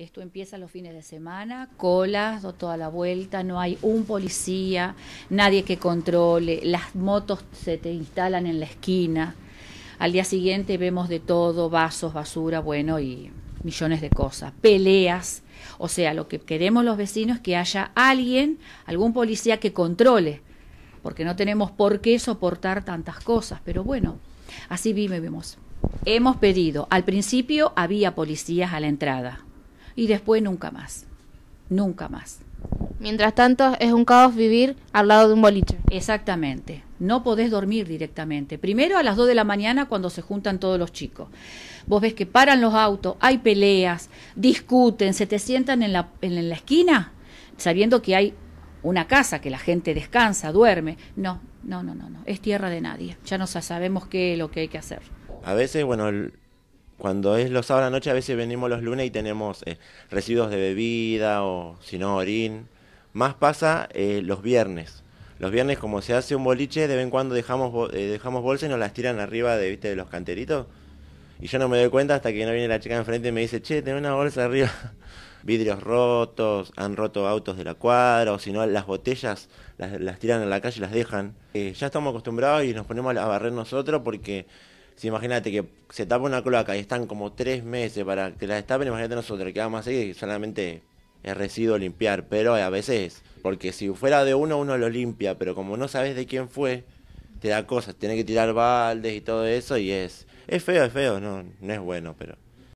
Esto empieza los fines de semana, colas, toda la vuelta, no hay un policía, nadie que controle, las motos se te instalan en la esquina. Al día siguiente vemos de todo, vasos, basura, bueno, y millones de cosas, peleas. O sea, lo que queremos los vecinos es que haya alguien, algún policía que controle, porque no tenemos por qué soportar tantas cosas. Pero bueno, así vivimos. Hemos pedido, al principio había policías a la entrada, y después nunca más, nunca más. Mientras tanto, es un caos vivir al lado de un boliche. Exactamente. No podés dormir directamente. Primero a las 2 de la mañana cuando se juntan todos los chicos. Vos ves que paran los autos, hay peleas, discuten, se te sientan en la, esquina sabiendo que hay una casa, que la gente descansa, duerme. No, no, no, no, no. Es tierra de nadie. Ya no sabemos qué es lo que hay que hacer. A veces, bueno, cuando es los sábados a la noche a veces venimos los lunes y tenemos eh, residuos de bebida o si no orín. Más pasa eh, los viernes. Los viernes como se hace un boliche, de vez en cuando dejamos, eh, dejamos bolsas y nos las tiran arriba de, ¿viste, de los canteritos. Y yo no me doy cuenta hasta que no viene la chica enfrente y me dice, che, tengo una bolsa arriba. Vidrios rotos, han roto autos de la cuadra, o si no, las botellas las, las, tiran en la calle y las dejan. ya estamos acostumbrados y nos ponemos a barrer nosotros porque si imagínate que se tapa una cloaca y están como tres meses para que la destapen, imagínate nosotros que vamos a seguir solamente es residuo limpiar, pero a veces, porque si fuera de uno, uno lo limpia, pero como no sabes de quién fue, te da cosas, tiene que tirar baldes y todo eso y es, es feo, es feo, no, no es bueno, pero...